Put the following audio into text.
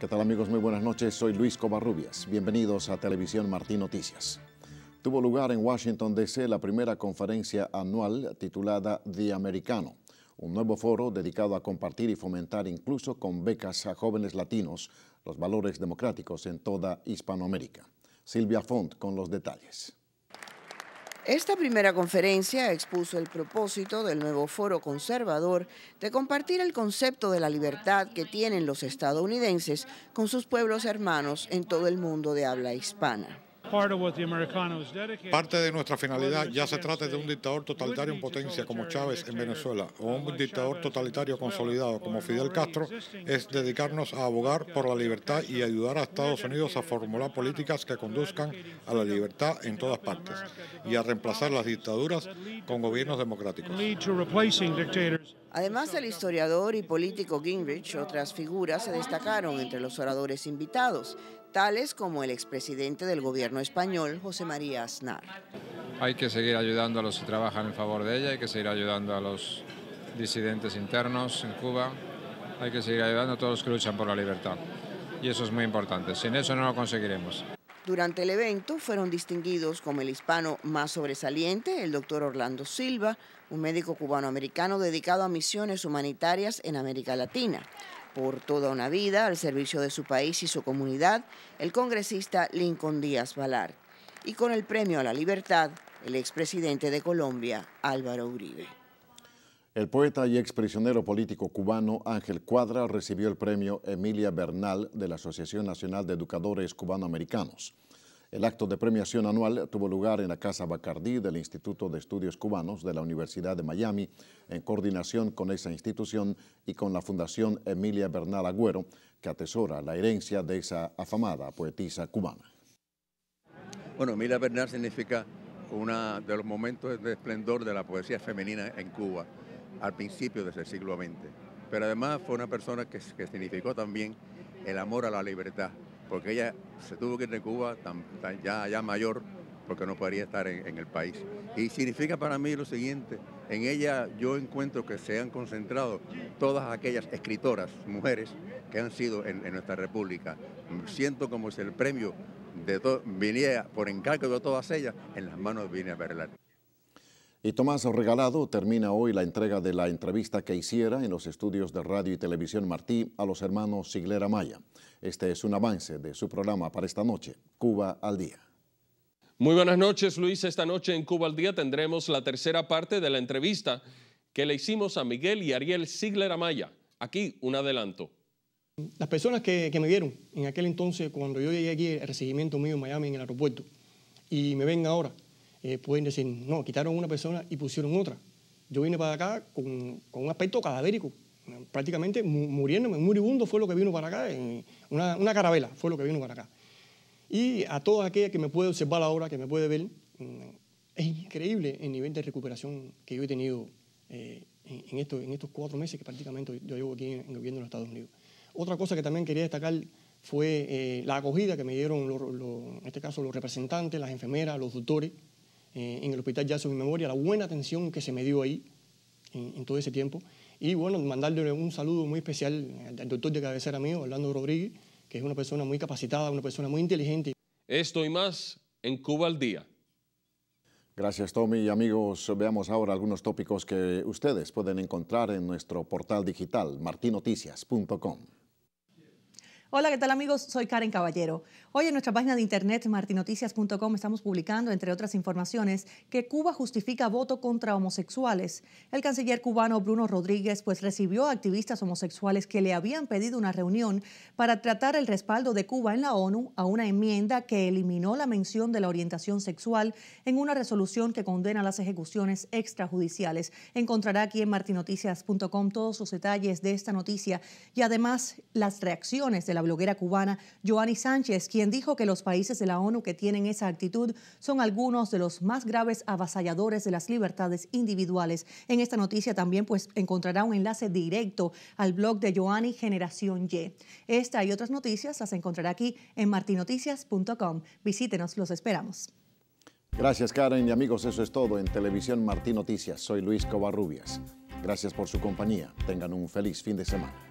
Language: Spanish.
¿Qué tal amigos? Muy buenas noches. Soy Luis Covarrubias. Bienvenidos a Televisión Martín Noticias. Tuvo lugar en Washington, D.C. la primera conferencia anual titulada The Americano, un nuevo foro dedicado a compartir y fomentar incluso con becas a jóvenes latinos los valores democráticos en toda Hispanoamérica. Silvia Font con los detalles. Esta primera conferencia expuso el propósito del nuevo foro conservador de compartir el concepto de la libertad que tienen los estadounidenses con sus pueblos hermanos en todo el mundo de habla hispana. Parte de nuestra finalidad, ya se trate de un dictador totalitario en potencia como Chávez en Venezuela o un dictador totalitario consolidado como Fidel Castro, es dedicarnos a abogar por la libertad y ayudar a Estados Unidos a formular políticas que conduzcan a la libertad en todas partes y a reemplazar las dictaduras con gobiernos democráticos. Además del historiador y político Gingrich, otras figuras se destacaron entre los oradores invitados, tales como el expresidente del gobierno español, José María Aznar. Hay que seguir ayudando a los que trabajan en favor de ella, hay que seguir ayudando a los disidentes internos en Cuba, hay que seguir ayudando a todos los que luchan por la libertad. Y eso es muy importante, sin eso no lo conseguiremos. Durante el evento fueron distinguidos como el hispano más sobresaliente el doctor Orlando Silva, un médico cubano-americano dedicado a misiones humanitarias en América Latina. Por toda una vida al servicio de su país y su comunidad, el congresista Lincoln Díaz Valar. Y con el Premio a la Libertad, el expresidente de Colombia, Álvaro Uribe. El poeta y exprisionero político cubano Ángel Cuadra recibió el premio Emilia Bernal de la Asociación Nacional de Educadores Cubanoamericanos. El acto de premiación anual tuvo lugar en la Casa Bacardí del Instituto de Estudios Cubanos de la Universidad de Miami, en coordinación con esa institución y con la Fundación Emilia Bernal Agüero, que atesora la herencia de esa afamada poetisa cubana. Bueno, Emilia Bernal significa uno de los momentos de esplendor de la poesía femenina en Cuba al principio ese siglo XX. Pero además fue una persona que, significó también el amor a la libertad, porque ella se tuvo que ir de Cuba ya, ya mayor, porque no podría estar en, el país. Y significa para mí lo siguiente, en ella yo encuentro que se han concentrado todas aquellas escritoras, mujeres, que han sido en, nuestra república. Siento como si el premio de viniera por encargo de todas ellas en las manos de Virginia Berlán. Y Tomás Regalado termina hoy la entrega de la entrevista que hiciera en los estudios de radio y televisión Martí a los hermanos Sigler Amaya. Este es un avance de su programa para esta noche, Cuba al Día. Muy buenas noches, Luis. Esta noche en Cuba al Día tendremos la tercera parte de la entrevista que le hicimos a Miguel y Ariel Sigler Amaya. Aquí un adelanto. Las personas que, me vieron en aquel entonces, cuando yo llegué aquí, el recibimiento mío en Miami, en el aeropuerto, y me ven ahora, eh, pueden decir, no, quitaron una persona y pusieron otra. Yo vine para acá con, un aspecto cadavérico, prácticamente muriéndome, un moribundo fue lo que vino para acá, eh, una, una, carabela fue lo que vino para acá. Y a toda aquella que me puede observar ahora, que me puede ver, mm, es increíble el nivel de recuperación que yo he tenido eh, en, en, estos cuatro meses que prácticamente yo llevo aquí en, gobierno de los Estados Unidos. Otra cosa que también quería destacar fue la acogida que me dieron, en este caso, los representantes, las enfermeras, los doctores, eh, en el Hospital ya su memoria, la buena atención que se me dio ahí en, todo ese tiempo. Y bueno, mandarle un saludo muy especial al, doctor de cabecera mío, Orlando Rodríguez, que es una persona muy capacitada, una persona muy inteligente. Esto y más en Cuba al Día. Gracias Tommy y amigos, veamos ahora algunos tópicos que ustedes pueden encontrar en nuestro portal digital martinoticias.com. Hola, ¿qué tal amigos? Soy Karen Caballero. Hoy en nuestra página de internet martinoticias.com estamos publicando, entre otras informaciones, que Cuba justifica voto contra homosexuales. El canciller cubano Bruno Rodríguez pues recibió a activistas homosexuales que le habían pedido una reunión para tratar el respaldo de Cuba en la ONU a una enmienda que eliminó la mención de la orientación sexual en una resolución que condena las ejecuciones extrajudiciales. Encontrará aquí en martinoticias.com todos los detalles de esta noticia y además las reacciones de la bloguera cubana Joanny Sánchez, quien dijo que los países de la ONU que tienen esa actitud son algunos de los más graves avasalladores de las libertades individuales. En esta noticia también pues encontrará un enlace directo al blog de Joanny Generación Y. Esta y otras noticias las encontrará aquí en martinoticias.com. Visítenos, los esperamos. Gracias Karen y amigos, eso es todo en Televisión Martín Noticias. Soy Luis Covarrubias. Gracias por su compañía. Tengan un feliz fin de semana.